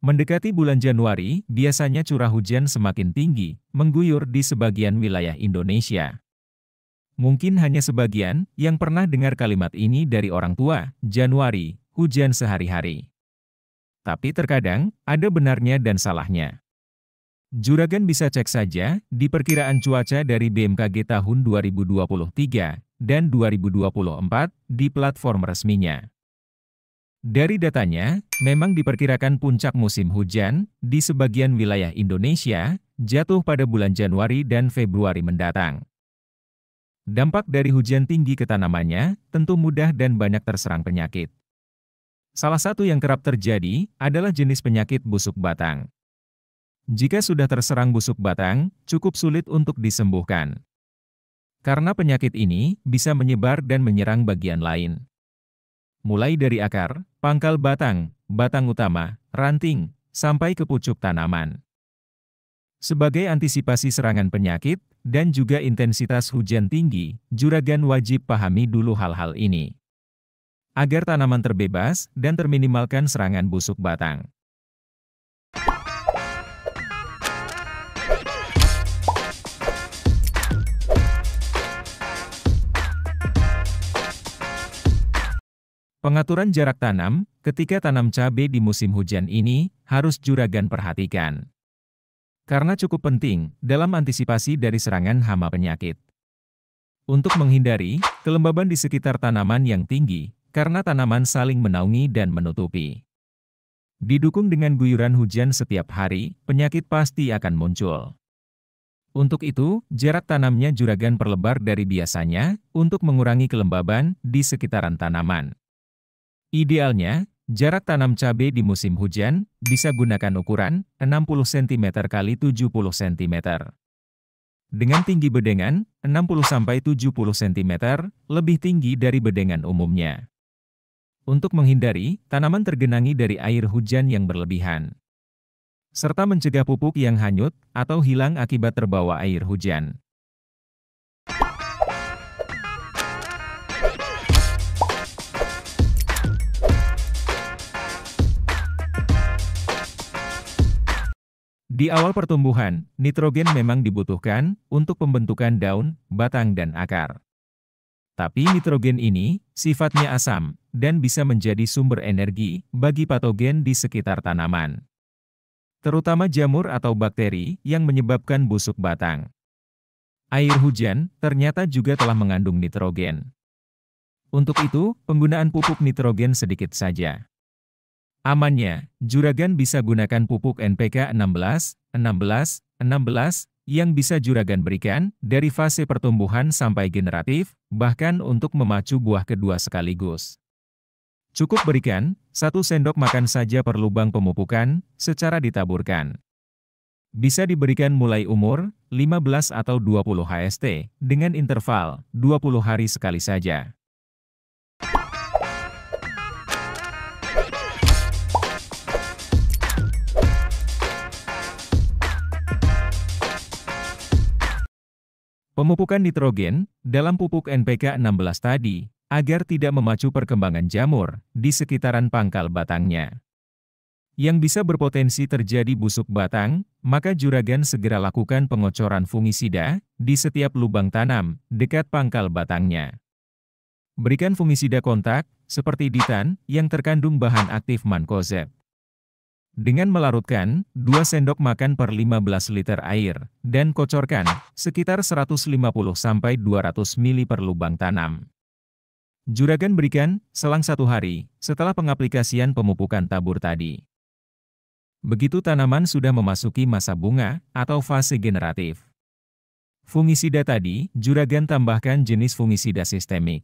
Mendekati bulan Januari, biasanya curah hujan semakin tinggi, mengguyur di sebagian wilayah Indonesia. Mungkin hanya sebagian yang pernah dengar kalimat ini dari orang tua, Januari, hujan sehari-hari. Tapi terkadang, ada benarnya dan salahnya. Juragan bisa cek saja di perkiraan cuaca dari BMKG tahun 2023 dan 2024 di platform resminya. Dari datanya, memang diperkirakan puncak musim hujan di sebagian wilayah Indonesia jatuh pada bulan Januari dan Februari mendatang. Dampak dari hujan tinggi ke tanamannya tentu mudah dan banyak terserang penyakit. Salah satu yang kerap terjadi adalah jenis penyakit busuk batang. Jika sudah terserang busuk batang, cukup sulit untuk disembuhkan. Karena penyakit ini bisa menyebar dan menyerang bagian lain mulai dari akar, pangkal batang, batang utama, ranting, sampai ke pucuk tanaman. Sebagai antisipasi serangan penyakit dan juga intensitas hujan tinggi, juragan wajib pahami dulu hal-hal ini. Agar tanaman terbebas dan terminimalkan serangan busuk batang. Pengaturan jarak tanam, ketika tanam cabai di musim hujan ini, harus juragan perhatikan. Karena cukup penting dalam antisipasi dari serangan hama penyakit. Untuk menghindari kelembaban di sekitar tanaman yang tinggi, karena tanaman saling menaungi dan menutupi. Didukung dengan guyuran hujan setiap hari, penyakit pasti akan muncul. Untuk itu, jarak tanamnya juragan perlebar dari biasanya untuk mengurangi kelembaban di sekitaran tanaman. Idealnya, jarak tanam cabai di musim hujan bisa gunakan ukuran 60 cm x 70 cm. Dengan tinggi bedengan 60-70 cm, lebih tinggi dari bedengan umumnya. Untuk menghindari tanaman tergenangi dari air hujan yang berlebihan. Serta mencegah pupuk yang hanyut atau hilang akibat terbawa air hujan. Di awal pertumbuhan, nitrogen memang dibutuhkan untuk pembentukan daun, batang dan akar. Tapi nitrogen ini sifatnya asam dan bisa menjadi sumber energi bagi patogen di sekitar tanaman. Terutama jamur atau bakteri yang menyebabkan busuk batang. Air hujan ternyata juga telah mengandung nitrogen. Untuk itu, penggunaan pupuk nitrogen sedikit saja. Amannya, juragan bisa gunakan pupuk NPK 16, 16, 16, yang bisa juragan berikan, dari fase pertumbuhan sampai generatif, bahkan untuk memacu buah kedua sekaligus. Cukup berikan, satu sendok makan saja per lubang pemupukan, secara ditaburkan. Bisa diberikan mulai umur, 15 atau 20 HST, dengan interval, 20 hari sekali saja. Pemupukan nitrogen dalam pupuk NPK 16 tadi agar tidak memacu perkembangan jamur di sekitaran pangkal batangnya. Yang bisa berpotensi terjadi busuk batang, maka juragan segera lakukan pengocoran fungisida di setiap lubang tanam dekat pangkal batangnya. Berikan fungisida kontak, seperti ditan, yang terkandung bahan aktif mancozeb. Dengan melarutkan 2 sendok makan per 15 liter air dan kocorkan sekitar 150 200 ml per lubang tanam. Juragan berikan selang satu hari setelah pengaplikasian pemupukan tabur tadi. Begitu tanaman sudah memasuki masa bunga atau fase generatif. Fungisida tadi, juragan tambahkan jenis fungisida sistemik.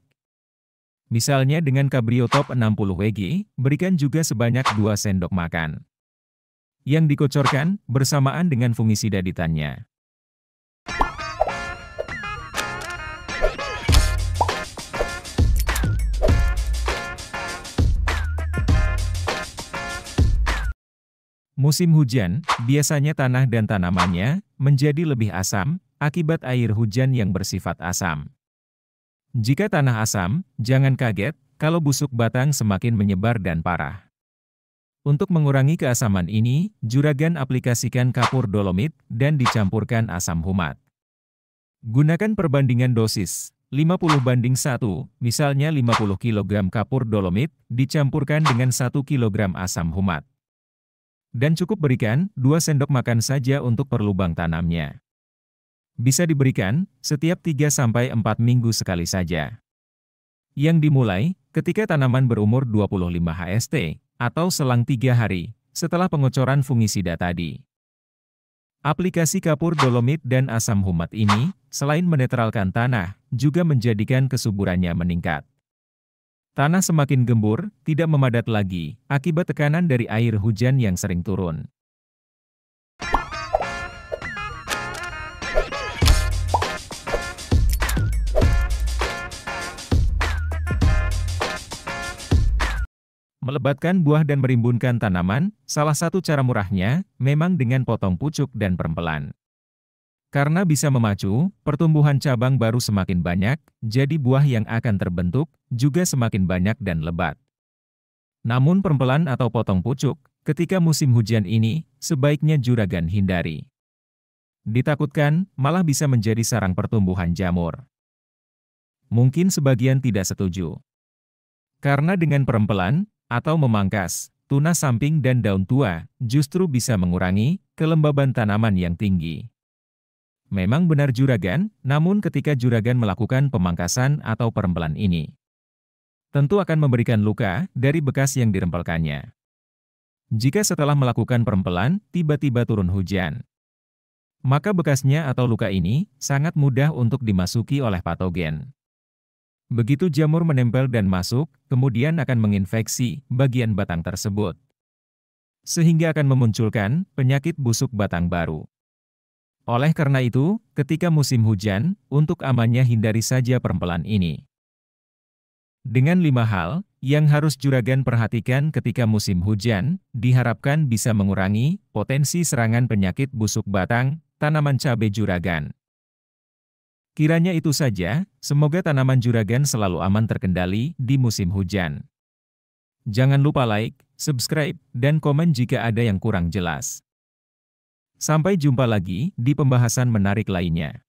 Misalnya dengan Cabrio Top 60 WG, berikan juga sebanyak 2 sendok makan yang dikocorkan bersamaan dengan fungisida ditanya. Musim hujan, biasanya tanah dan tanamannya menjadi lebih asam akibat air hujan yang bersifat asam. Jika tanah asam, jangan kaget kalau busuk batang semakin menyebar dan parah. Untuk mengurangi keasaman ini, juragan aplikasikan kapur dolomit dan dicampurkan asam humat. Gunakan perbandingan dosis, 50 banding 1, misalnya 50 kg kapur dolomit dicampurkan dengan 1 kg asam humat. Dan cukup berikan 2 sendok makan saja untuk perlubang tanamnya. Bisa diberikan setiap 3-4 minggu sekali saja. Yang dimulai ketika tanaman berumur 25 HST, atau selang tiga hari, setelah pengocoran fungisida tadi. Aplikasi kapur dolomit dan asam humat ini, selain menetralkan tanah, juga menjadikan kesuburannya meningkat. Tanah semakin gembur, tidak memadat lagi, akibat tekanan dari air hujan yang sering turun. Melebatkan buah dan merimbunkan tanaman, salah satu cara murahnya, memang dengan potong pucuk dan perempelan. Karena bisa memacu, pertumbuhan cabang baru semakin banyak, jadi buah yang akan terbentuk, juga semakin banyak dan lebat. Namun perempelan atau potong pucuk, ketika musim hujan ini, sebaiknya juragan hindari. Ditakutkan, malah bisa menjadi sarang pertumbuhan jamur. Mungkin sebagian tidak setuju. Karena dengan perempelan, atau memangkas, tunas samping dan daun tua, justru bisa mengurangi kelembaban tanaman yang tinggi. Memang benar juragan, namun ketika juragan melakukan pemangkasan atau perembelan ini, tentu akan memberikan luka dari bekas yang dirempelkannya. Jika setelah melakukan perempelan, tiba-tiba turun hujan, maka bekasnya atau luka ini sangat mudah untuk dimasuki oleh patogen. Begitu jamur menempel dan masuk, kemudian akan menginfeksi bagian batang tersebut. Sehingga akan memunculkan penyakit busuk batang baru. Oleh karena itu, ketika musim hujan, untuk amannya hindari saja perempelan ini. Dengan lima hal yang harus juragan perhatikan ketika musim hujan, diharapkan bisa mengurangi potensi serangan penyakit busuk batang tanaman cabai juragan. Kiranya itu saja, semoga tanaman juragan selalu aman terkendali di musim hujan. Jangan lupa like, subscribe, dan komen jika ada yang kurang jelas. Sampai jumpa lagi di pembahasan menarik lainnya.